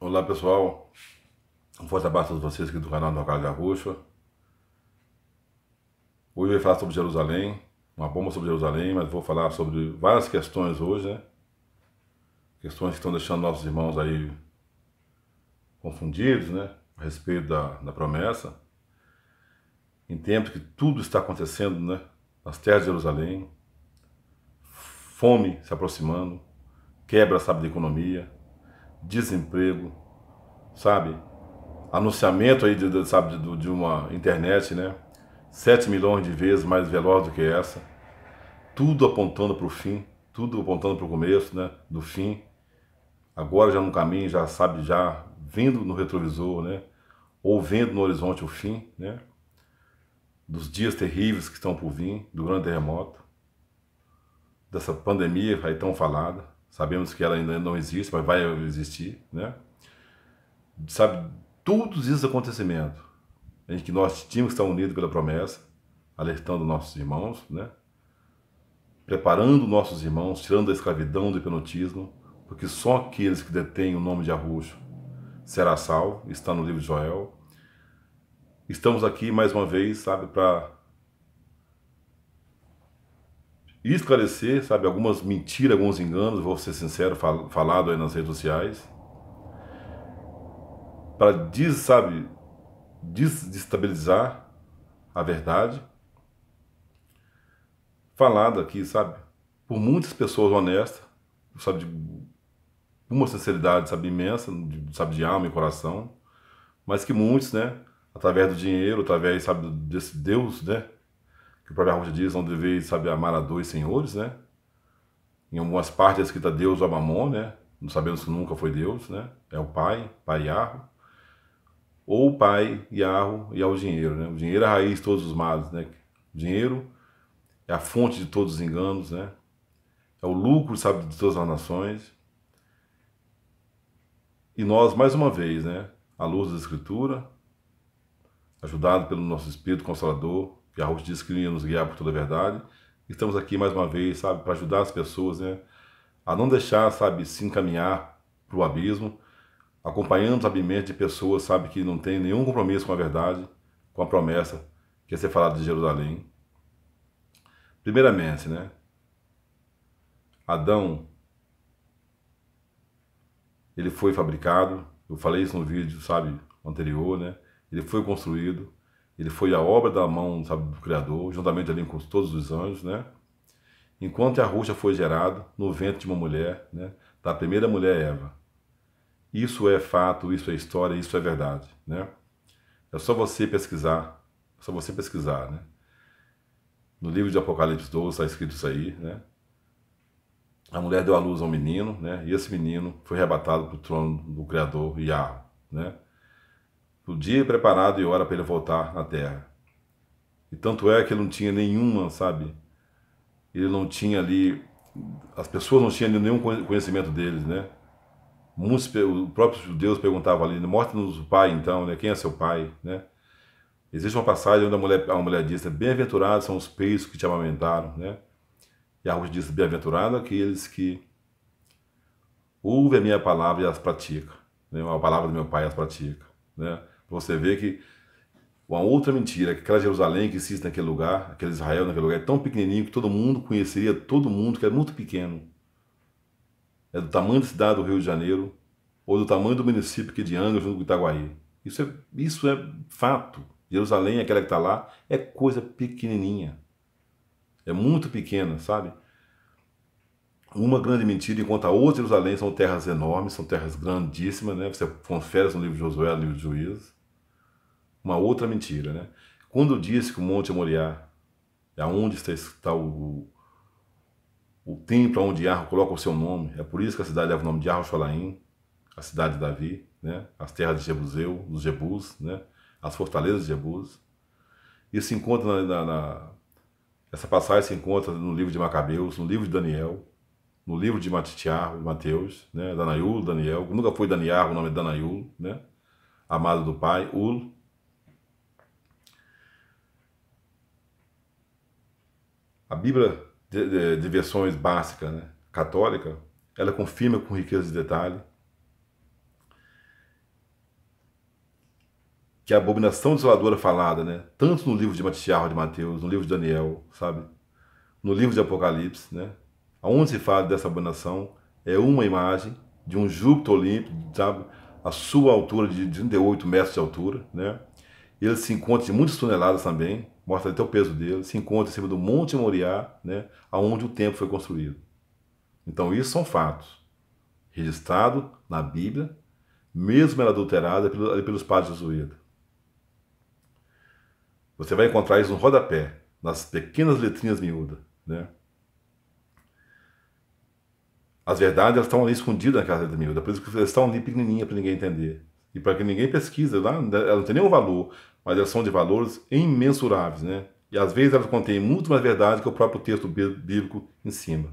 Olá pessoal, um forte abraço a todos vocês aqui do canal Nocaio da Ruxa. Hoje eu vou falar sobre Jerusalém, uma bomba sobre Jerusalém, mas vou falar sobre várias questões hoje, né? Questões que estão deixando nossos irmãos aí confundidos, né? A respeito da, da promessa. Em tempos que tudo está acontecendo, né? Nas terras de Jerusalém, fome se aproximando, quebra, sabe, da economia, desemprego, sabe? Anunciamento aí de, sabe, de, de uma internet, né? 7 milhões de vezes mais veloz do que essa. Tudo apontando para o fim, tudo apontando para o começo, né? Do fim. Agora já no caminho, já sabe, já vendo no retrovisor, né? Ou vendo no horizonte o fim, né? Dos dias terríveis que estão por vir, do grande terremoto, dessa pandemia aí tão falada Sabemos que ela ainda não existe, mas vai existir, né? Sabe, todos esses acontecimentos em que nós tínhamos que estar unidos pela promessa, alertando nossos irmãos, né? Preparando nossos irmãos, tirando da escravidão, do hipnotismo, porque só aqueles que detêm o nome de Arruxo será salvo, está no livro de Joel. Estamos aqui mais uma vez, sabe, para esclarecer, sabe, algumas mentiras, alguns enganos, vou ser sincero, fal, falado aí nas redes sociais, para des sabe, desestabilizar a verdade falada aqui, sabe, por muitas pessoas honestas, sabe, de uma sinceridade, sabe, imensa, de, sabe, de alma e coração, mas que muitos, né, através do dinheiro, através, sabe, desse Deus, né, que o próprio Arruda diz, não deveis saber amar a dois senhores, né? Em algumas partes é escrita Deus ou Mamon, né? Não sabemos que nunca foi Deus, né? É o pai, pai Yarro. Ou o pai Yarro e ao é dinheiro, né? O dinheiro é a raiz de todos os males, né? O dinheiro é a fonte de todos os enganos, né? É o lucro, sabe, de todas as nações. E nós, mais uma vez, né? À luz da Escritura, ajudado pelo nosso Espírito Consolador, que a Ruth disse que ia nos guiar por toda a verdade. Estamos aqui mais uma vez, sabe, para ajudar as pessoas, né? A não deixar, sabe, se encaminhar para o abismo, acompanhando os abimentos de pessoas, sabe, que não tem nenhum compromisso com a verdade, com a promessa que é ser falada de Jerusalém. Primeiramente, né? Adão, ele foi fabricado, eu falei isso no vídeo, sabe, anterior, né? Ele foi construído, ele foi a obra da mão sabe, do Criador, juntamente ali com todos os anjos, né? Enquanto a Rússia foi gerada no ventre de uma mulher, né? Da primeira mulher Eva. Isso é fato, isso é história, isso é verdade, né? É só você pesquisar, é só você pesquisar, né? No livro de Apocalipse 12 está escrito isso aí, né? A mulher deu à luz a um menino, né? E esse menino foi arrebatado para o trono do Criador Yah, né? o dia é preparado e hora para ele voltar à terra. E tanto é que ele não tinha nenhuma, sabe? Ele não tinha ali. As pessoas não tinham nenhum conhecimento deles, né? Muitos, o próprio Deus perguntava ali: mostra-nos o pai então, né? Quem é seu pai, né? Existe uma passagem onde a mulher, a mulher diz: né, Bem-aventurados são os peixes que te amamentaram, né? E a Ruth diz: bem aventurados aqueles que ouvem a minha palavra e as praticam. Né? A palavra do meu pai as pratica, né? Você vê que uma outra mentira, que aquela Jerusalém que existe naquele lugar, aquele Israel naquele lugar, é tão pequenininho que todo mundo conheceria todo mundo, que é muito pequeno. É do tamanho da cidade do Rio de Janeiro, ou do tamanho do município que é de Angra, junto com Itaguaí. Isso é, isso é fato. Jerusalém, aquela que está lá, é coisa pequenininha. É muito pequena, sabe? Uma grande mentira, enquanto a outra Jerusalém são terras enormes, são terras grandíssimas, né? Você confere no livro de Josué, no livro de Juízes uma outra mentira, né? Quando disse que o Monte Moriá, é aonde está, está o, o templo onde Arro coloca o seu nome, é por isso que a cidade leva o nome de Arro Sholaim, a cidade de Davi, né? As terras de Jebuseu, dos Jebus, né? As fortalezas de Jebus. Isso se encontra na, na, na essa passagem se encontra no livro de Macabeus, no livro de Daniel, no livro de Matitiarro, Mateus, né? Danaiul, Daniel, nunca foi Daniel, o nome é Danaiul, né? Amado do Pai, Ul, A Bíblia de, de, de versões básica né, católica, ela confirma com riqueza de detalhe que a abominação desoladora falada, né, tanto no livro de de Mateus, no livro de Daniel, sabe, no livro de Apocalipse, né, aonde se fala dessa abominação é uma imagem de um Júpiter olímpico, sabe, a sua altura de 38 metros de altura, né, ele se encontra de muitas toneladas também, mostra até o peso dele, se encontra em cima do Monte Moriá, né, aonde o templo foi construído. Então, isso são fatos registrados na Bíblia, mesmo ela adulterada pelos padres jesuítas. Você vai encontrar isso no rodapé, nas pequenas letrinhas miúdas. Né? As verdades elas estão ali escondidas naquela letra miúda, por isso que elas estão ali pequenininha para ninguém entender. E para que ninguém pesquise, lá, ela não tem nenhum valor mas elas são de valores imensuráveis, né? E às vezes elas contêm muito mais verdade que o próprio texto bíblico em cima.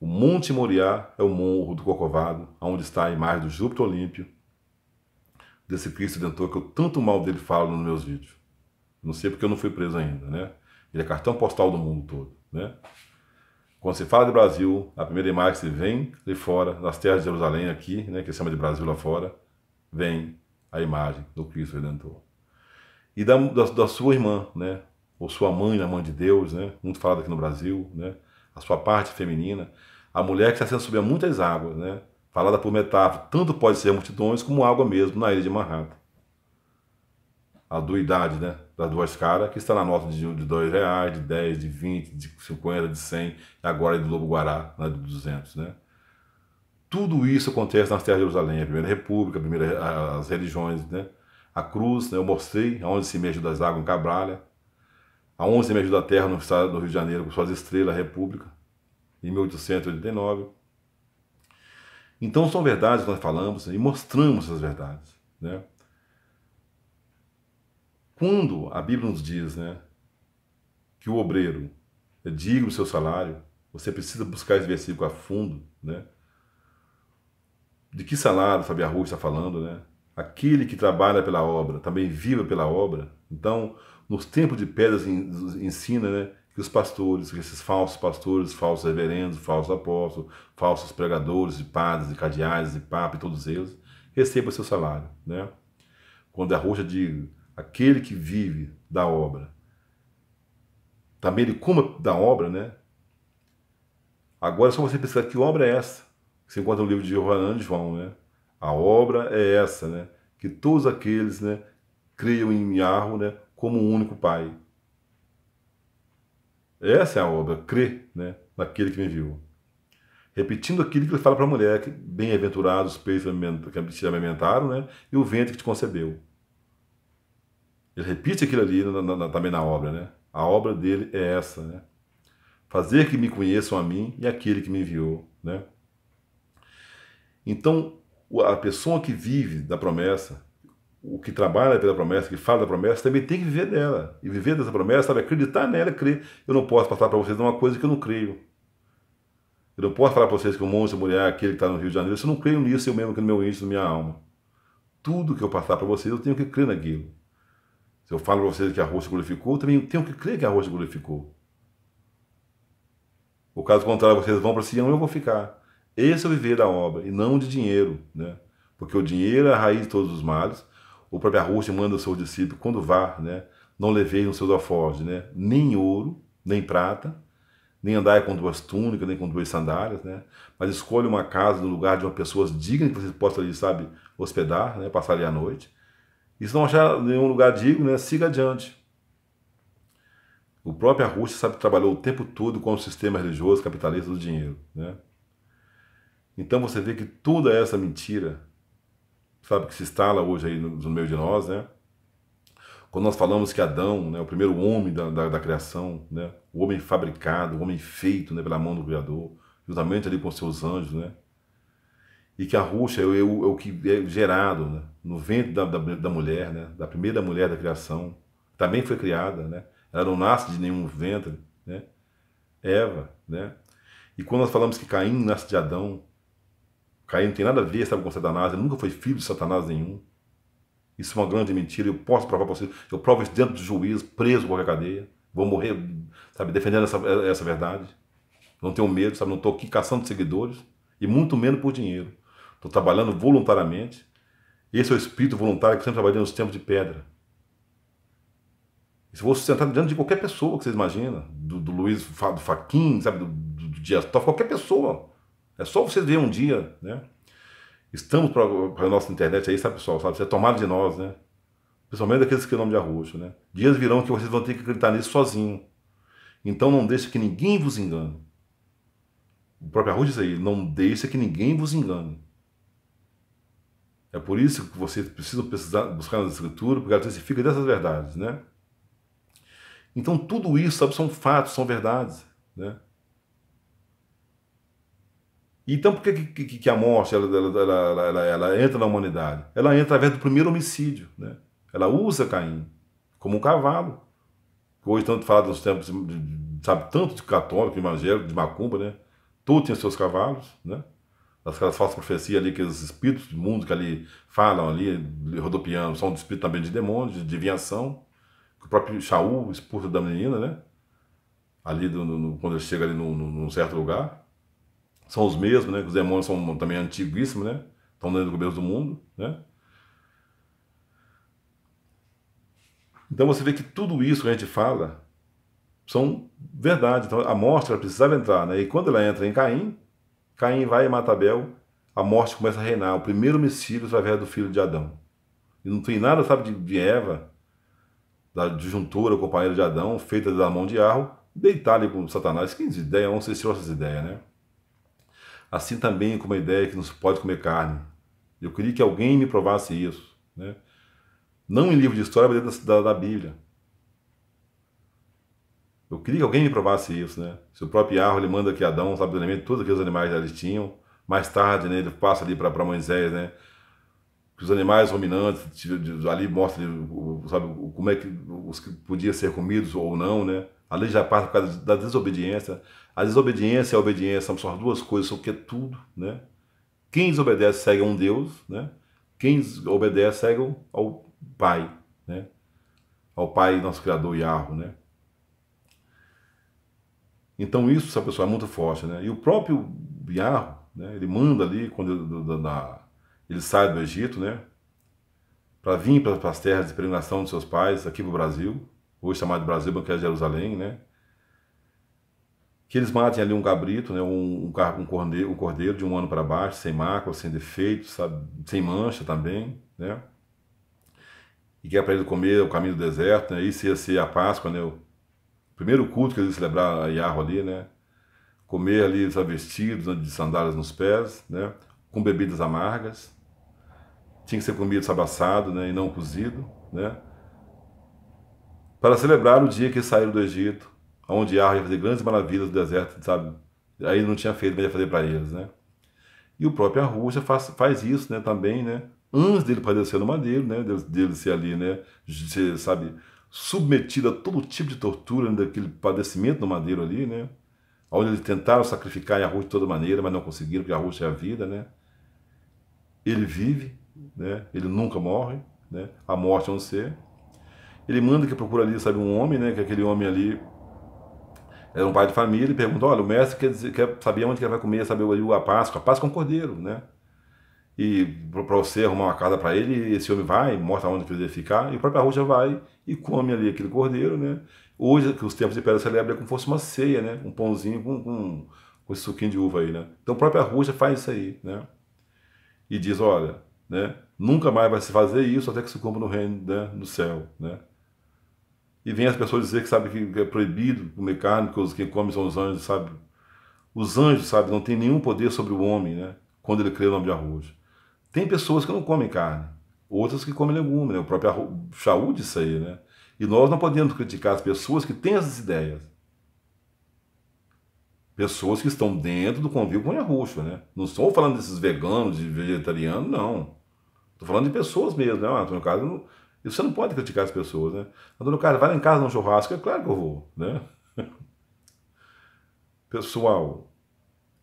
O Monte Moriá é o morro do Corcovado, onde está a imagem do Júpiter Olímpio, desse Cristo Redentor que eu tanto mal dele falo nos meus vídeos. Não sei porque eu não fui preso ainda, né? Ele é cartão postal do mundo todo, né? Quando se fala de Brasil, a primeira imagem que se vem de fora, das terras de Jerusalém aqui, né, que se chama de Brasil lá fora, vem a imagem do Cristo Redentor. E da, da, da sua irmã, né? Ou sua mãe, a né? mãe de Deus, né? Muito falado aqui no Brasil, né? A sua parte feminina. A mulher que está sendo subida a muitas águas, né? Falada por metáfora, tanto pode ser multidões como água mesmo na ilha de Manhattan. A duidade, né? Das duas caras, que está na nota de, de dois reais, de 10, de 20, de 50, de 100, e agora é do Lobo Guará, na né? de 200, né? Tudo isso acontece nas terras de Jerusalém, a Primeira República, a primeira, as religiões, né? A cruz, né? eu mostrei, a se mexe das águas em Cabralha, a se mexe da terra no estado do Rio de Janeiro com suas estrelas, a República, em 1889. Então são verdades que nós falamos né? e mostramos essas verdades, né? Quando a Bíblia nos diz, né, que o obreiro é digno do seu salário, você precisa buscar esse versículo a fundo, né? De que salário Sabe Arruz está falando, né? Aquele que trabalha pela obra, também vive pela obra. Então, nos tempos de pedras ensina, né? que os pastores, que esses falsos pastores, falsos reverendos, falsos apóstolos, falsos pregadores, de padres, de cadeais, de papas, todos eles, recebam seu salário. Né? Quando a roxa diz, aquele que vive da obra, também ele coma da obra, né? Agora é só você pensar que obra é essa. Você encontra o livro de Joana de João, né? A obra é essa, né? Que todos aqueles, né, creiam em Miarro, né, como um único Pai. Essa é a obra, crer, né, naquele que me enviou. Repetindo aquilo que ele fala para a mulher, que bem-aventurados os peixes que te amamentaram, né, e o ventre que te concebeu. Ele repete aquilo ali na, na, também na obra, né? A obra dele é essa, né? Fazer que me conheçam a mim e aquele que me enviou, né? Então, a pessoa que vive da promessa, o que trabalha pela promessa, que fala da promessa, também tem que viver dela. E viver dessa promessa, sabe, acreditar nela, crer. Eu não posso passar para vocês uma coisa que eu não creio. Eu não posso falar para vocês que o monstro mulher aquele que está no Rio de Janeiro, se eu não creio nisso, eu mesmo que no meu íntimo, na minha alma. Tudo que eu passar para vocês, eu tenho que crer naquilo. Se eu falo para vocês que a se glorificou, eu também tenho que crer que a se glorificou. O caso contrário, vocês vão para Sião, eu vou ficar. Esse é o viver da obra, e não de dinheiro, né? Porque o dinheiro é a raiz de todos os males. O próprio Arruste manda o seu discípulo, quando vá, né? Não levei nos seus alforjes, né? Nem ouro, nem prata, nem andai com duas túnicas, nem com duas sandálias, né? Mas escolha uma casa no lugar de uma pessoa digna que você possa ali, sabe, hospedar, né? Passar ali a noite. E se não achar nenhum lugar digno, né? Siga adiante. O próprio Arruste, sabe, trabalhou o tempo todo com o sistema religioso capitalista do dinheiro, né? Então você vê que toda é essa mentira, sabe, que se instala hoje aí no, meio de nós, né? Quando nós falamos que Adão, né, o primeiro homem da, da, da criação, né, o homem fabricado, o homem feito né, pela mão do Criador, juntamente ali com seus anjos, né? E que a ruxa é, é, é, o que é gerado né, no ventre da, da, da mulher, né, da primeira mulher da criação, também foi criada, né? Ela não nasce de nenhum ventre, né? Eva, né? E quando nós falamos que Caim nasce de Adão, Caim não tem nada a ver, sabe, com Satanás, ele nunca foi filho de Satanás nenhum. Isso é uma grande mentira, eu posso provar para vocês, eu provo isso dentro do juiz, preso qualquer cadeia, vou morrer, sabe, defendendo essa, essa verdade. Não tenho medo, sabe, não estou aqui caçando seguidores, e muito menos por dinheiro. Estou trabalhando voluntariamente, esse é o espírito voluntário que sempre trabalhei nos tempos de pedra. Se vou sustentar diante de qualquer pessoa que vocês imaginam, do, do Luiz do Faquin, sabe, do, do, do Dias Toff, qualquer pessoa. É só você ver um dia, né? Estamos para a nossa internet aí, sabe, pessoal? Sabe? é tomado de nós, né? Principalmente daqueles que têm nome de arroxo, né? Dias virão que vocês vão ter que acreditar nisso sozinho. Então não deixe que ninguém vos engane. O próprio arroxo diz aí, não deixe que ninguém vos engane. É por isso que vocês precisam precisar, buscar na Escritura, porque ela fica dessas verdades, né? Então tudo isso, sabe, são fatos, são verdades, né? Então, por que, que, que a morte ela, ela, ela, ela, entra na humanidade? Ela entra através do primeiro homicídio. Né? Ela usa Caim como um cavalo. Hoje, tanto fala nos tempos, sabe, tanto de católico, evangélico, de macumba, né? Tudo tinha seus cavalos, né? Aquelas falsas profecias ali, que os espíritos do mundo que ali falam, ali, rodopiando, são de espírito também de demônios, de adivinhação. O próprio Shaul expulso da menina, né? Ali, do, no, quando ele chega ali num, num certo lugar são os mesmos, né? Os demônios são também antiguíssimos, né? Estão dentro do começo do mundo, né? Então você vê que tudo isso que a gente fala são verdade. Então a morte ela precisava entrar, né? E quando ela entra em Caim, Caim vai e mata Abel, a morte começa a reinar. O primeiro homicídio através do filho de Adão. E não tem nada, sabe, de, Eva, da disjuntora, companheira de Adão, feita da mão de Arro, deitar ali com Satanás. Que ideia, não sei se essas ideias, né? assim também como a ideia que não se pode comer carne. Eu queria que alguém me provasse isso. Né? Não em livro de história, mas dentro da, da, Bíblia. Eu queria que alguém me provasse isso. Né? Se o próprio Yarro, ele manda que Adão sabe do elemento, todos aqueles animais que eles tinham. Mais tarde, né, ele passa ali para Moisés, né? que os animais ruminantes, ali mostra sabe, como é que os que podia ser comidos ou não, né? A lei já parte por causa da desobediência. A desobediência e a obediência são só duas coisas, são que é tudo, né? Quem desobedece segue a um Deus, né? Quem obedece segue ao Pai, né? Ao Pai, nosso Criador, Yahweh, né? Então isso, essa pessoa é muito forte, né? E o próprio Yahweh, né? Ele manda ali, quando ele, ele sai do Egito, né? Para vir para as terras de peregrinação de seus pais, aqui para o Brasil, hoje chamado Brasil banqueia de Jerusalém, né? Que eles matem ali um gabrito, né? um, um, um, cordeiro, um cordeiro de um ano para baixo, sem mácula, sem defeito, sabe? sem mancha também, né? E que é para ele comer o caminho do deserto, né? Isso ia ser a Páscoa, né? O primeiro culto que eles celebrar a Yahoo ali, né? Comer ali vestidos, né? de sandálias nos pés, né? Com bebidas amargas. Tinha que ser comido sabassado, né? E não cozido, né? para celebrar o dia que saíram do Egito, onde Arra ia fazer grandes maravilhas do deserto, sabe? Aí não tinha feito, mas ia fazer para eles, né? E o próprio Arruja faz, faz isso, né, também, né? Antes dele padecer no madeiro, né, dele, ser ali, né, ser, sabe, submetido a todo tipo de tortura, né, daquele padecimento no madeiro ali, né? Onde eles tentaram sacrificar Arruja de toda maneira, mas não conseguiram, porque Arruja é a vida, né? Ele vive, né? Ele nunca morre, né? A morte é um ser. Ele manda que procura ali, sabe, um homem, né? Que aquele homem ali era um pai de família. Ele pergunta: olha, o mestre quer, dizer, quer saber onde que ele vai comer, saber a Páscoa. A Páscoa é um cordeiro, né? E para você arrumar uma casa para ele, esse homem vai, mostra onde que ele deve ficar. E o próprio Arruja vai e come ali aquele cordeiro, né? Hoje, que os tempos de pedra celebra é como se fosse uma ceia, né? Um pãozinho com, com, com esse suquinho de uva aí, né? Então o próprio Arruja faz isso aí, né? E diz, olha, né? Nunca mais vai se fazer isso até que se cumpra no reino, né? No céu, né? E vem as pessoas dizer que sabe que é proibido comer carne, que os que comem são os anjos, sabe? Os anjos, sabe, não tem nenhum poder sobre o homem, né? Quando ele crê no nome de arroz. Tem pessoas que não comem carne, outras que comem legumes né? O próprio arroz, Shaul disse aí, né? E nós não podemos criticar as pessoas que têm essas ideias. Pessoas que estão dentro do convívio com a Ruxa, né? Não estou falando desses veganos, de vegetarianos, não. Estou falando de pessoas mesmo, né? Ah, no caso, e você não pode criticar as pessoas, né? Tá a dona vai lá em casa no churrasco. É claro que eu vou, né? Pessoal,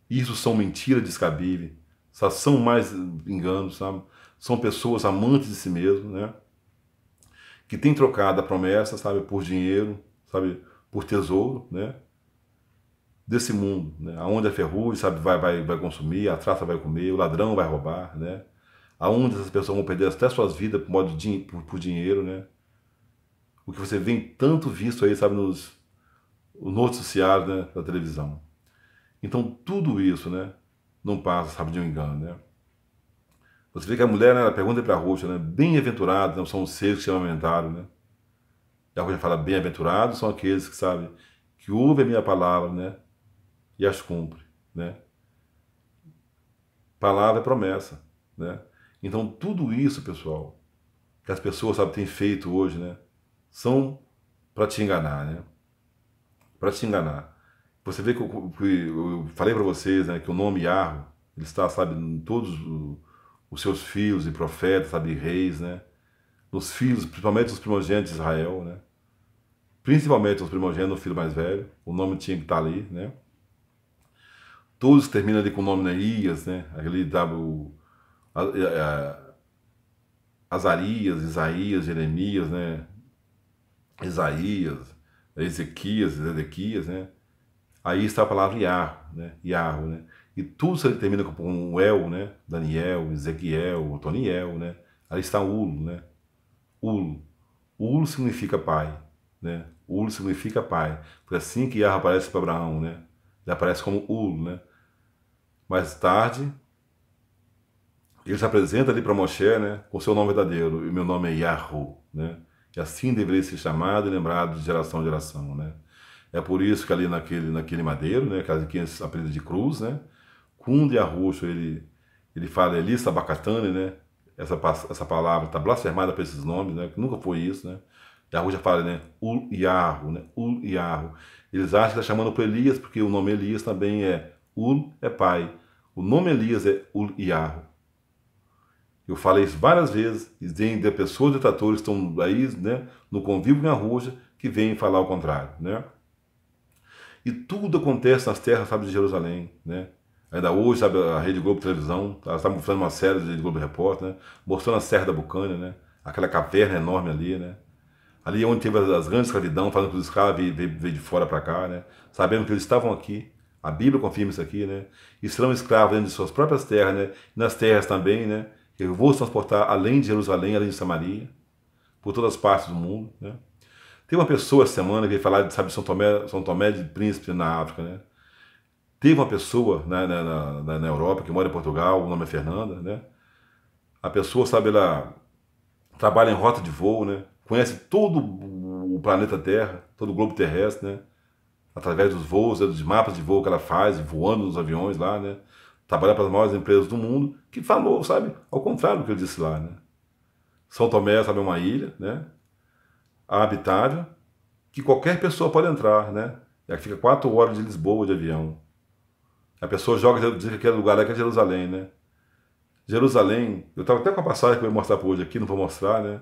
isso são mentiras descabíveis. São mais enganos, sabe? São pessoas amantes de si mesmo, né? Que tem trocado a promessa, sabe? Por dinheiro, sabe? Por tesouro, né? Desse mundo, né? Aonde a é ferrugem, sabe? Vai, vai, vai consumir, a traça vai comer, o ladrão vai roubar, né? aonde essas pessoas vão perder até suas vidas por, modo de, por, por dinheiro, né? O que você vê tanto visto aí, sabe, nos, nos noticiários né, da televisão. Então, tudo isso, né, não passa, sabe, de um engano, né? Você vê que a mulher, né, ela pergunta para a Roxa, né, bem-aventurados não né, são os seres que se amamentaram, né? E a Roxa fala, bem-aventurados são aqueles que, sabe, que ouvem a minha palavra, né, e as cumpre, né? Palavra é promessa, né? Então, tudo isso, pessoal, que as pessoas sabe, têm feito hoje, né? São para te enganar, né? Para te enganar. Você vê que eu, que eu falei para vocês né, que o nome Yarro, ele está, sabe, em todos os seus filhos e profetas, sabe, reis, né? Nos filhos, principalmente os primogênitos de Israel, né? Principalmente os primogênitos, o filho mais velho, o nome tinha que estar tá ali, né? Todos terminam ali com o nome Neias, né? Aquele W Azarias, é, é, Isaías, Jeremias, né? Isaías, Ezequias, Ezequias, né? Aí está a palavra Iar, né? Iarro, né? E tudo se termina com o El, né? Daniel, Ezequiel, Otoniel, né? Aí está Ulo, né? Ulo. Ulo significa pai, né? Ulo significa pai. Foi assim que Iar aparece para Abraão, né? Ele aparece como Ulo, né? Mais tarde, ele se apresenta ali para Moshe, né? O seu nome verdadeiro, e meu nome é Yahoo, né? E assim deveria ser chamado e lembrado de geração em geração, né? É por isso que ali naquele, naquele madeiro, né? Que é apelido de cruz, né? Kund Yahusha, ele, ele fala Elias Sabacatane, né? Essa, essa palavra está blasfemada por esses nomes, né? Que nunca foi isso, né? já fala, né? Ul Yahu, né? Ul Yahu. Eles acham que está chamando por Elias, porque o nome Elias também é Ul, é pai. O nome Elias é Ul Yahu. Eu falei isso várias vezes, e ainda pessoas detratores estão aí, né, no convívio na rua que vêm falar o contrário, né? E tudo acontece nas terras, sabe, de Jerusalém, né? Ainda hoje, sabe, a Rede Globo Televisão, ela está mostrando uma série de Rede Globo Repórter, né? Mostrando a Serra da Bucânia, né? Aquela caverna enorme ali, né? Ali é onde teve as grandes escravidão, fazendo que os escravos veio de fora para cá, né? Sabendo que eles estavam aqui, a Bíblia confirma isso aqui, né? E serão escravos dentro de suas próprias terras, né? E nas terras também, né? eu vou transportar além de Jerusalém, além de Samaria, por todas as partes do mundo. Né? Tem uma pessoa essa semana que veio falar de sabe, São, Tomé, São Tomé de Príncipe na África. Né? Teve uma pessoa né, na, na, na, Europa que mora em Portugal, o nome é Fernanda. Né? A pessoa, sabe, ela trabalha em rota de voo, né? conhece todo o planeta Terra, todo o globo terrestre, né? através dos voos, né, dos mapas de voo que ela faz, voando nos aviões lá, né? trabalhar para as maiores empresas do mundo, que falou, sabe, ao contrário do que eu disse lá, né? São Tomé, sabe, é uma ilha, né? Habitável, que qualquer pessoa pode entrar, né? É que fica quatro horas de Lisboa de avião. A pessoa joga, diz que aquele lugar é que é Jerusalém, né? Jerusalém, eu estava até com a passagem que eu ia mostrar para hoje aqui, não vou mostrar, né?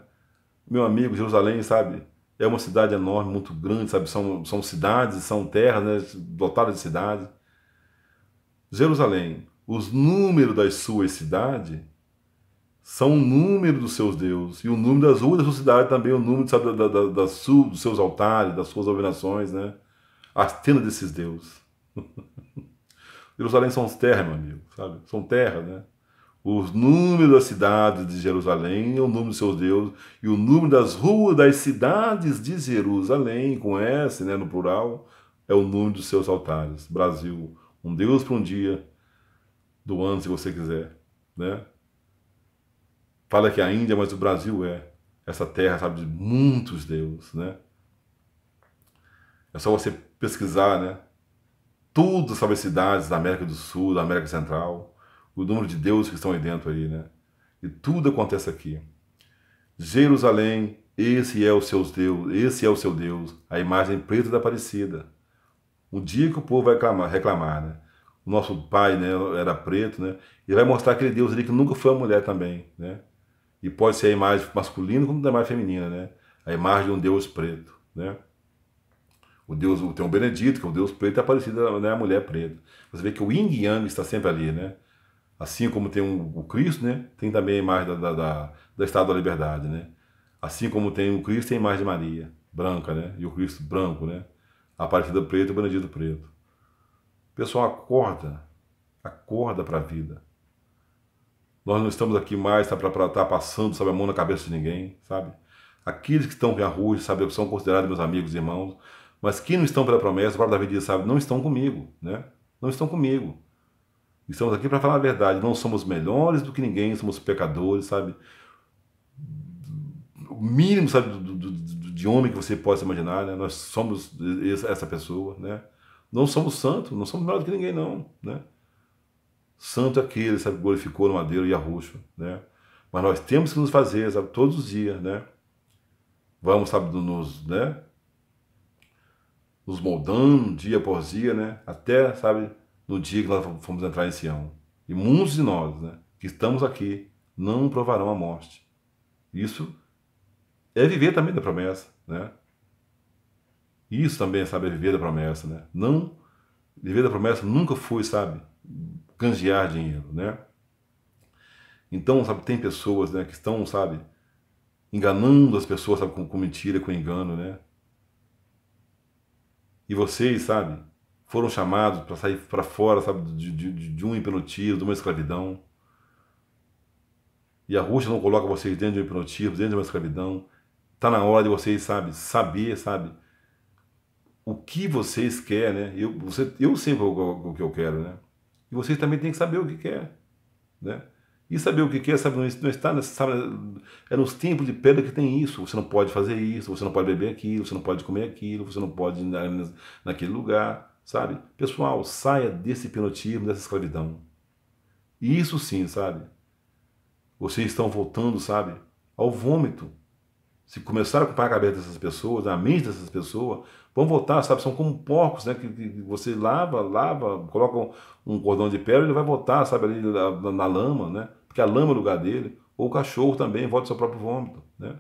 Meu amigo, Jerusalém, sabe? É uma cidade enorme, muito grande, sabe? São, são cidades, são terras, né? Dotadas de cidades. Jerusalém, os números das suas cidades são o número dos seus deuses, e o número das ruas da sua cidade também, o é número sabe, da, da, da sua, dos seus altares, das suas abominações, né? As tendas desses deuses. Jerusalém são terra, meu amigo, sabe? São terra, né? Os números das cidades de Jerusalém, é o número dos seus deuses, e o número das ruas das cidades de Jerusalém, com S, né, no plural, é o número dos seus altares. Brasil, um Deus para um dia, do ano, se você quiser, né? Fala que a Índia, mas o Brasil é essa terra, sabe, de muitos deuses, né? É só você pesquisar, né? Tudo sobre as cidades da América do Sul, da América Central, o número de deuses que estão aí dentro aí, né? E tudo acontece aqui. Jerusalém, esse é o seu Deus, esse é o seu Deus, a imagem preta da Aparecida. Um dia que o povo vai reclamar, reclamar né? o nosso pai né, era preto, né? E vai mostrar aquele Deus ali que nunca foi uma mulher também, né? E pode ser a imagem masculina como a imagem feminina, né? A imagem de um Deus preto, né? O Deus, tem o Benedito, que é o Deus preto, é parecido né, a mulher preta. Você vê que o yin yang está sempre ali, né? Assim como tem um, o Cristo, né? Tem também a imagem da, da, da, da da Liberdade, né? Assim como tem o Cristo, tem a imagem de Maria, branca, né? E o Cristo branco, né? A parecida preto e o Benedito preto. Pessoal, acorda. Acorda para a vida. Nós não estamos aqui mais tá, para estar tá passando, sabe, a mão na cabeça de ninguém, sabe? Aqueles que estão na rua, sabe, são considerados meus amigos e irmãos, mas que não estão pela promessa, para Davi diz, sabe, não estão comigo, né? Não estão comigo. Estamos aqui para falar a verdade, não somos melhores do que ninguém, somos pecadores, sabe? O mínimo, sabe, do, do, do de homem que você possa imaginar, né? Nós somos essa pessoa, né? Não somos santos, não somos melhor do que ninguém, não. Né? Santo é aquele, sabe, glorificou no madeiro e arroxo, né? Mas nós temos que nos fazer, sabe, todos os dias, né? Vamos, sabe, nos, né? Nos moldando dia após dia, né? Até, sabe, no dia que nós fomos entrar em Sião. E muitos de nós, né? Que estamos aqui, não provarão a morte. Isso é viver também da promessa, né? Isso também, sabe, é viver da promessa, né? Não, viver da promessa nunca foi, sabe, canjear dinheiro, né? Então, sabe, tem pessoas, né, que estão, sabe, enganando as pessoas, sabe, com, com mentira, com engano, né? E vocês, sabe, foram chamados para sair para fora, sabe, de, de, de um hipnotismo, de uma escravidão. E a Rússia não coloca vocês dentro de um hipnotismo, dentro de uma escravidão. Está na hora de vocês, sabe, saber, sabe, o que vocês querem, né? Eu, você, eu sei o, o, o, que eu quero, né? E vocês também têm que saber o que quer, né? E saber o que quer, sabe, não, está nessa, sabe, é nos tempos de pedra que tem isso. Você não pode fazer isso, você não pode beber aquilo, você não pode comer aquilo, você não pode ir na, naquele lugar, sabe? Pessoal, saia desse hipnotismo, dessa escravidão. Isso sim, sabe? Vocês estão voltando, sabe, ao vômito. Se começar a ocupar a cabeça dessas pessoas, a mente dessas pessoas, Vão voltar, sabe? São como porcos, né? Que, que você lava, lava, coloca um, cordão de pérola e ele vai voltar, sabe? Ali na, na, lama, né? Porque a lama é o lugar dele. Ou o cachorro também volta seu próprio vômito, né?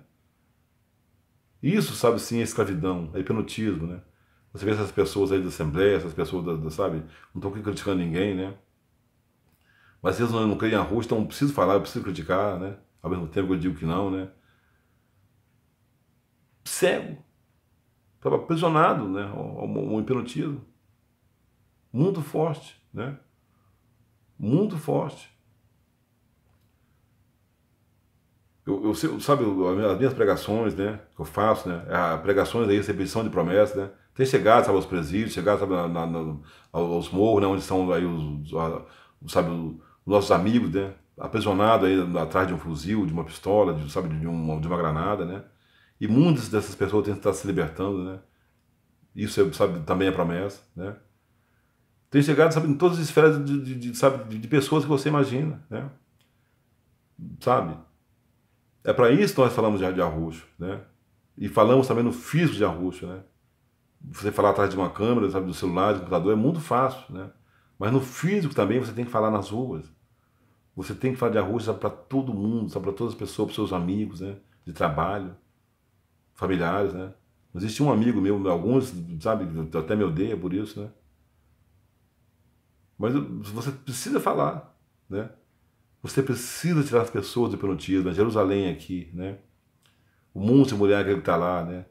Isso, sabe, sim, é escravidão, é hipnotismo, né? Você vê essas pessoas aí da Assembleia, essas pessoas, da, da sabe? Não estou criticando ninguém, né? Mas eles não, não creem na Rússia, então eu preciso falar, eu preciso criticar, né? Ao mesmo tempo que eu digo que não, né? Cego estava aprisionado né, o ao, Muito forte, né? Muito forte. Eu, eu sabe, as minhas pregações, né? Que eu faço, né? É, a ah, pregações aí, recepção de promessas, né? Tem chegado, sabe, aos presídios, chegado, sabe, na, na, aos morros, né? Onde estão aí os, sabe, os nossos amigos, né? Aprisionados aí atrás de um fuzil, de uma pistola, de, sabe, de uma, de uma granada, né? E muitas dessas pessoas têm que estar se libertando, né? Isso, é, sabe, também é promessa, né? Tem chegado, sabe, em todas as esferas de, de, de sabe, de pessoas que você imagina, né? Sabe? É para isso que nós falamos de, de né? E falamos também no físico de arruxo, né? Você falar atrás de uma câmera, sabe, do celular, do computador, é muito fácil, né? Mas no físico também você tem que falar nas ruas. Você tem que falar de arruxo para todo mundo, para todas as pessoas, para seus amigos, né? De trabalho familiares, né? Mas existe um amigo meu, alguns, sabe, até me odeia por isso, né? Mas você precisa falar, né? Você precisa tirar as pessoas do hipnotismo. Né? Jerusalém aqui, né? O monte de mulher que está lá, né?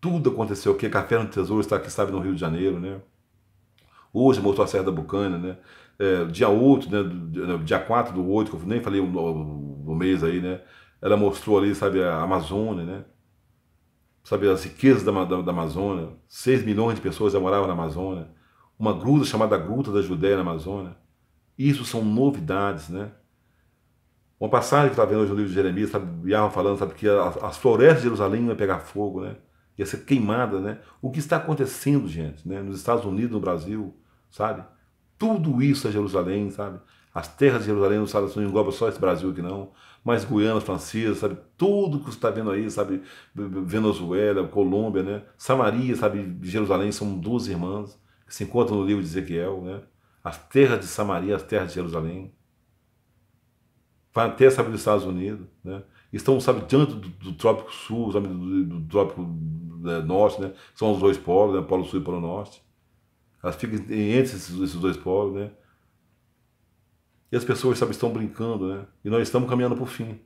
Tudo aconteceu aqui. Café no Tesouro está aqui, sabe, no Rio de Janeiro, né? Hoje mostrou a Serra da Bucana, né? É, dia 8, né? Dia 4 do 8, que eu nem falei o, o, o mês aí, né? Ela mostrou ali, sabe, a Amazônia, né? sabe, as riquezas da, da, da Amazônia, 6 milhões de pessoas já moravam na Amazônia, uma gruta chamada Gruta da Judéia na Amazônia. Isso são novidades, né? Uma passagem que está vendo hoje no livro de Jeremias, sabe, falando, sabe, que as florestas de Jerusalém iam pegar fogo, né? Ia ser queimada, né? O que está acontecendo, gente, né? Nos Estados Unidos, no Brasil, sabe? Tudo isso é Jerusalém, sabe? As terras de Jerusalém não engloba só esse Brasil aqui, não mais Guiana Francesa, sabe? Tudo que você está vendo aí, sabe? Venezuela, Colômbia, né? Samaria, sabe? Jerusalém são duas irmãs que se encontram no livro de Ezequiel, né? As terras de Samaria, as terras de Jerusalém. Vai até, sabe, dos Estados Unidos, né? Estão, sabe, diante do, do Trópico Sul, sabe, do, do Trópico né, Norte, né? São os dois polos, né? Polo Sul e Polo Norte. Elas ficam entre esses, esses dois polos, né? E as pessoas, sabe, estão brincando, né? E nós estamos caminhando para o fim.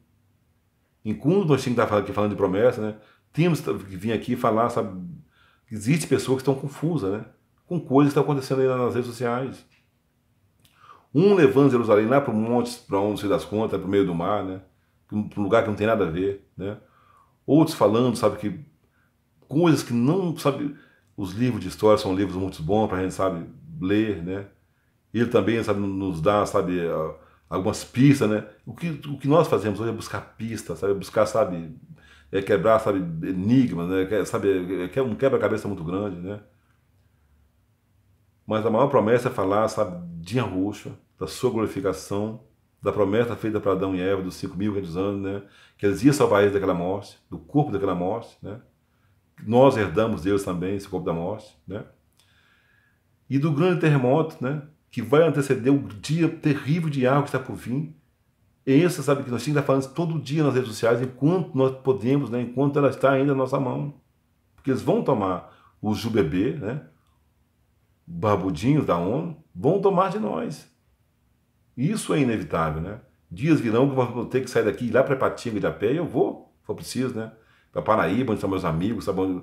Enquanto nós tínhamos que estar aqui falando de promessa, né? Tínhamos que vir aqui falar, sabe? Existem pessoas que estão confusas, né? Com coisas que estão acontecendo aí nas redes sociais. Um levando Jerusalém lá para um monte, para onde se das contas, para o meio do mar, né? Para um lugar que não tem nada a ver, né? Outros falando, sabe, que coisas que não, sabe, os livros de história são livros muito bons para a gente, sabe, ler, né? E ele também, sabe, nos dá, sabe, algumas pistas, né? O que, o que nós fazemos hoje é buscar pistas, sabe? Buscar, sabe, é quebrar, sabe, enigmas, né? É, sabe, é um quebra-cabeça muito grande, né? Mas a maior promessa é falar, sabe, de Roxa, da sua glorificação, da promessa feita para Adão e Eva dos 5.500 anos, né? Que eles iam salvar eles daquela morte, do corpo daquela morte, né? Nós herdamos Deus também, esse corpo da morte, né? E do grande terremoto, né? que vai anteceder o dia terrível de água que está por vir. Essa, sabe, que nós temos que estar falando todo dia nas redes sociais, enquanto nós podemos, né, enquanto ela está ainda na nossa mão. Porque eles vão tomar o jubebê, né, barbudinhos da ONU, vão tomar de nós. Isso é inevitável, né? Dias virão que nós vamos ter que sair daqui, ir lá para Patinga de a pé, e eu vou, se for preciso, né? Para Paraíba, onde estão meus amigos, sabe?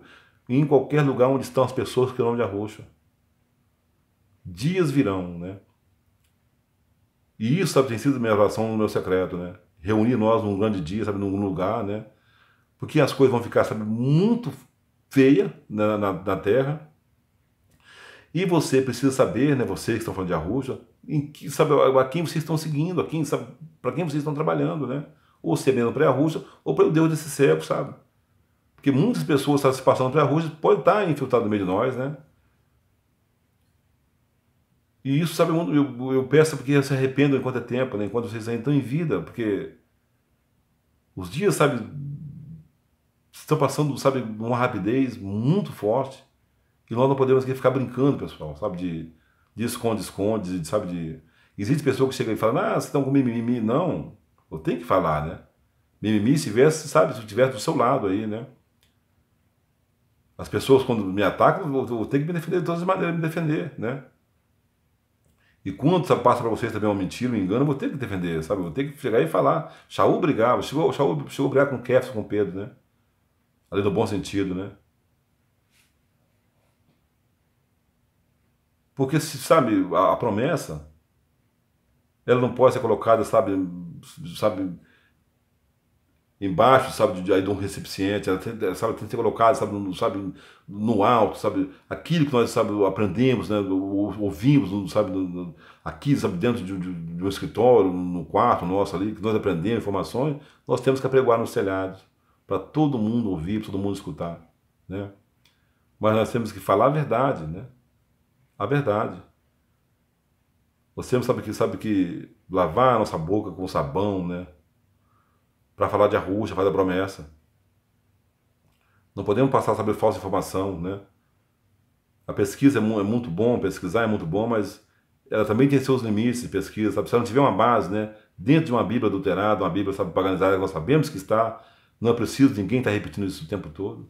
Em qualquer lugar onde estão as pessoas que não de arroxo dias virão, né? E isso, sabe, tem sido minha oração no meu secreto, né? Reunir nós num grande dia, sabe, num lugar, né? Porque as coisas vão ficar, sabe, muito feia na, na, na Terra. E você precisa saber, né, vocês que estão falando de Arruja, em que, sabe, a quem vocês estão seguindo, a quem, sabe, para quem vocês estão trabalhando, né? Ou mesmo para a Rússia, ou para o Deus desse século, sabe? Porque muitas pessoas estão se passando para a Rússia podem estar infiltradas no meio de nós, né? E isso, sabe, eu, eu peço porque se arrependam enquanto é tempo, né? enquanto vocês ainda estão em vida, porque os dias, sabe, estão passando, sabe, uma rapidez muito forte. E nós não podemos aqui ficar brincando, pessoal, sabe, de, de esconde, esconde, de, sabe, de... Existe pessoa que chega e fala, ah, vocês estão com mimimi. Não, eu tenho que falar, né? Mimimi se tivesse, sabe, se tivesse do seu lado aí, né? As pessoas quando me atacam, eu tenho que me defender de todas as maneiras, me defender, né? E quando você passa para vocês também é uma mentira, um engano, eu vou ter que defender, sabe? Eu vou ter que chegar e falar. Shaul brigava, chegou, Shaul chegou a brigar com Kef, com Pedro, né? Ali do bom sentido, né? Porque, sabe, a, a promessa, ela não pode ser colocada, sabe, sabe, embaixo, sabe, de, de um recipiente, ela tem, sabe, tem que ser colocada, sabe, no, sabe, no alto, sabe, aquilo que nós, sabe, aprendemos, né, ouvimos, sabe, aqui, sabe, dentro de, de um escritório, no quarto nosso ali, que nós aprendemos informações, nós temos que apregoar nos telhados, para todo mundo ouvir, para todo mundo escutar, né? Mas nós temos que falar a verdade, né? A verdade. Nós temos, sabe, que, sabe, que lavar a nossa boca com sabão, né? para falar de arrucha, falar da promessa. Não podemos passar sobre falsa informação, né? A pesquisa é, é, muito bom, pesquisar é muito bom, mas ela também tem seus limites de pesquisa, sabe? Se ela não tiver uma base, né? Dentro de uma Bíblia adulterada, uma Bíblia, sabe, paganizada, nós sabemos que está, não é preciso, ninguém está repetindo isso o tempo todo.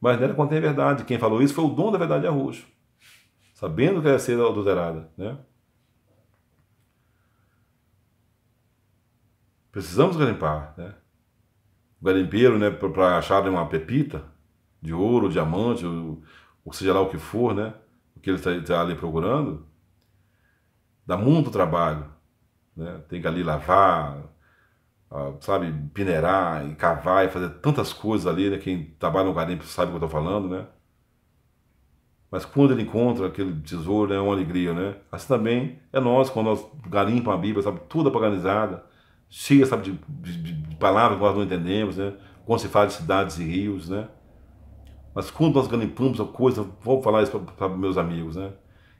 Mas nela contém a verdade. Quem falou isso foi o dono da verdade arruxo, sabendo que ela ia ser adulterada, né? Precisamos garimpar, né? O garimpeiro, né, para achar uma pepita de ouro, diamante, ou, ou seja lá o que for, né? O que ele está tá ali procurando, dá muito trabalho, né? Tem que ali lavar, ah, sabe, peneirar e cavar e fazer tantas coisas ali, né? Quem trabalha no garimpo sabe o que eu estou falando, né? Mas quando ele encontra aquele tesouro, né, é uma alegria, né? Assim também é nós, quando nós garimpamos a Bíblia, sabe, tudo é paganizada, cheia sabe, de, de, de palavras que nós não entendemos, né? quando se fala de cidades e rios, né? Mas quando nós garimpamos a coisa, vou falar isso para meus amigos, né?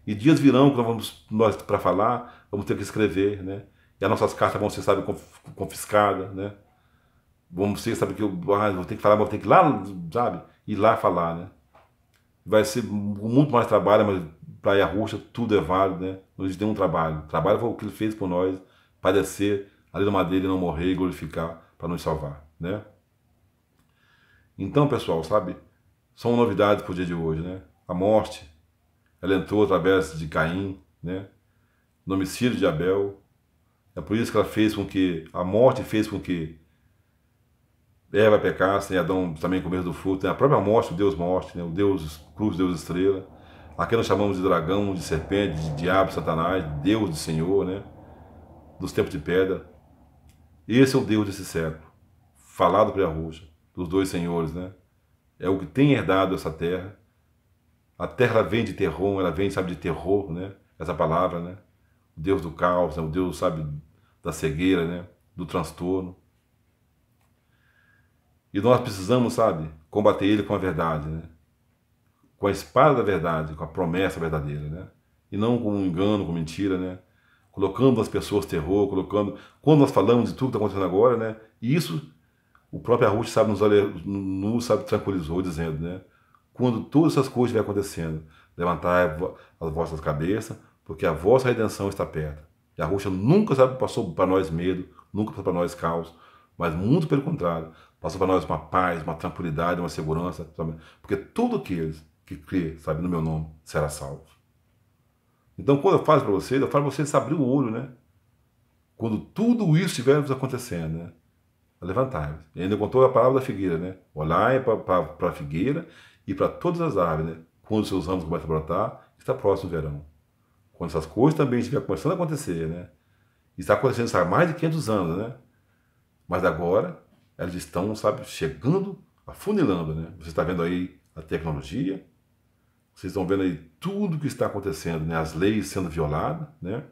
E dias virão que nós vamos, nós para falar, vamos ter que escrever, né? E as nossas cartas vão ser, sabe, confiscadas, né? Vamos ser, sabe, que eu ah, vou ter que falar, vou ter que ir lá, sabe? Ir lá falar, né? Vai ser muito mais trabalho, mas para a Ruxa tudo é válido, né? Não existe nenhum trabalho. O trabalho foi o que ele fez por nós, padecer, ali no madeira não morrer e glorificar para nos salvar, né? Então, pessoal, sabe? São novidades para o dia de hoje, né? A morte, ela entrou através de Caim, né? No homicídio de Abel. É por isso que ela fez com que, a morte fez com que Eva pecasse, né? Adão também comesse do fruto, né? a própria morte, o Deus morte, né? o Deus cruz, o Deus estrela. Aqui nós chamamos de dragão, de serpente, de diabo, satanás, Deus do Senhor, né? Dos tempos de pedra. Esse é o Deus desse século, falado pela Ruja, dos dois senhores, né? É o que tem herdado essa terra. A terra vem de terror, ela vem, sabe, de terror, né? Essa palavra, né? O Deus do caos, né? o Deus, sabe, da cegueira, né? Do transtorno. E nós precisamos, sabe, combater ele com a verdade, né? Com a espada da verdade, com a promessa verdadeira, né? E não com um engano, com mentira, né? colocando as pessoas terror, colocando. Quando nós falamos de tudo que está acontecendo agora, né? E isso o próprio Arruth sabe nos, nos sabe, tranquilizou, dizendo, né? Quando todas essas coisas estiverem acontecendo, levantai as vossas cabeças, porque a vossa redenção está perto. E a Rússia nunca sabe, passou para nós medo, nunca passou para nós caos, mas muito pelo contrário, passou para nós uma paz, uma tranquilidade, uma segurança, porque todo aqueles que crê, sabe, no meu nome, será salvo. Então, quando eu falo para vocês, eu falo para vocês abrir o olho, né? Quando tudo isso estiver acontecendo, né? Levantai-vos. ainda contou a palavra da figueira, né? Olhai para a figueira e para todas as árvores, né? Quando seus ramos começam a brotar, está próximo o verão. Quando essas coisas também estiver começando a acontecer, né? Está acontecendo há mais de 500 anos, né? Mas agora, elas estão, sabe, chegando, afunilando, né? Você está vendo aí a tecnologia, vocês estão vendo aí tudo que está acontecendo, né? As leis sendo violadas, né?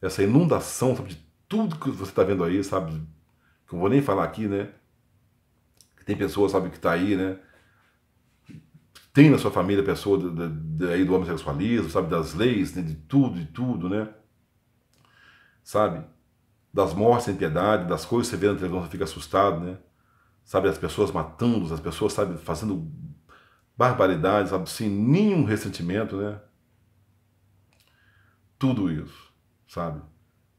Essa inundação, sabe, de tudo que você está vendo aí, sabe? Que eu não vou nem falar aqui, né? Que tem pessoas, sabe, que está aí, né? Tem na sua família pessoa de, de, de, aí do homossexualismo, sabe? Das leis, né? de tudo, de tudo, né? Sabe? Das mortes sem piedade, das coisas que você vê na televisão, você fica assustado, né? Sabe? As pessoas matando, as pessoas, sabe? Fazendo barbaridades, sem nenhum ressentimento, né? Tudo isso, sabe?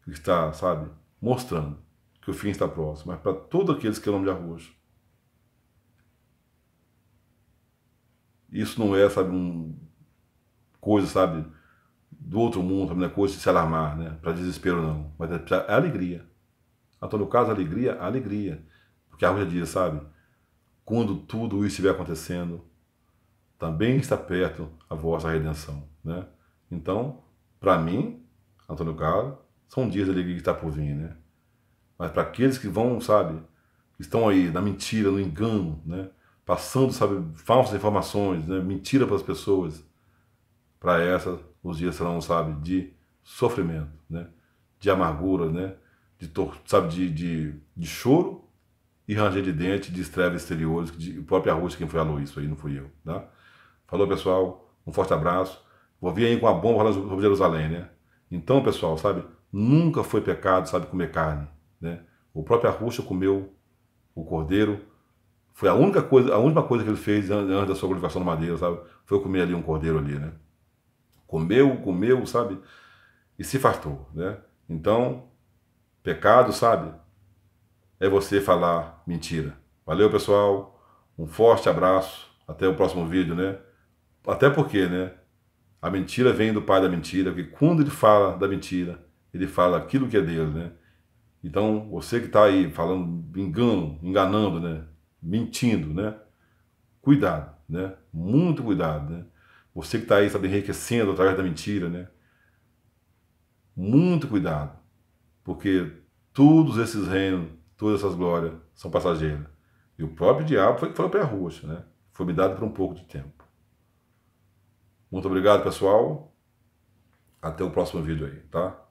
está, sabe, mostrando que o fim está próximo, mas para todos aqueles que nome de arroz. Isso não é, sabe, um coisa, sabe, do outro mundo, sabe, não é coisa de se alarmar, né? Para desespero não, mas é, é alegria. A todo caso, alegria, alegria. Porque a Rússia diz, sabe, quando tudo isso estiver acontecendo, também está perto a vossa redenção. Né? Então, para mim, Antônio Carlos, são dias de alegria que está por vir. Né? Mas para aqueles que vão, sabe, que estão aí na mentira, no engano, né? passando, sabe, falsas informações, né? mentira para as pessoas, para essas os dias serão, sabe, de sofrimento, né? de amargura, né? de, sabe, de, de, de choro e ranger de dente de estrelas exteriores, de, o próprio Arroz quem foi a Luiz, isso aí não fui eu, tá? Falou, pessoal. Um forte abraço. Vou vir aí com a bomba falando sobre Jerusalém, né? Então, pessoal, sabe? Nunca foi pecado, sabe, comer carne, né? O próprio Arrucha comeu o cordeiro. Foi a única coisa, a última coisa que ele fez antes da sua glorificação no madeira, sabe? Foi comer ali um cordeiro ali, né? Comeu, comeu, sabe? E se fartou, né? Então, pecado, sabe? É você falar mentira. Valeu, pessoal. Um forte abraço. Até o próximo vídeo, né? Até porque, né? A mentira vem do pai da mentira, porque quando ele fala da mentira, ele fala aquilo que é dele, né? Então, você que está aí falando engano, enganando, né? Mentindo, né? Cuidado, né? Muito cuidado, né? Você que está aí, sabe, enriquecendo através da mentira, né? Muito cuidado, porque todos esses reinos, todas essas glórias são passageiras. E o próprio diabo foi que falou para a roxa, né? Foi me dado por um pouco de tempo. Muito obrigado, pessoal. Até o próximo vídeo aí, tá?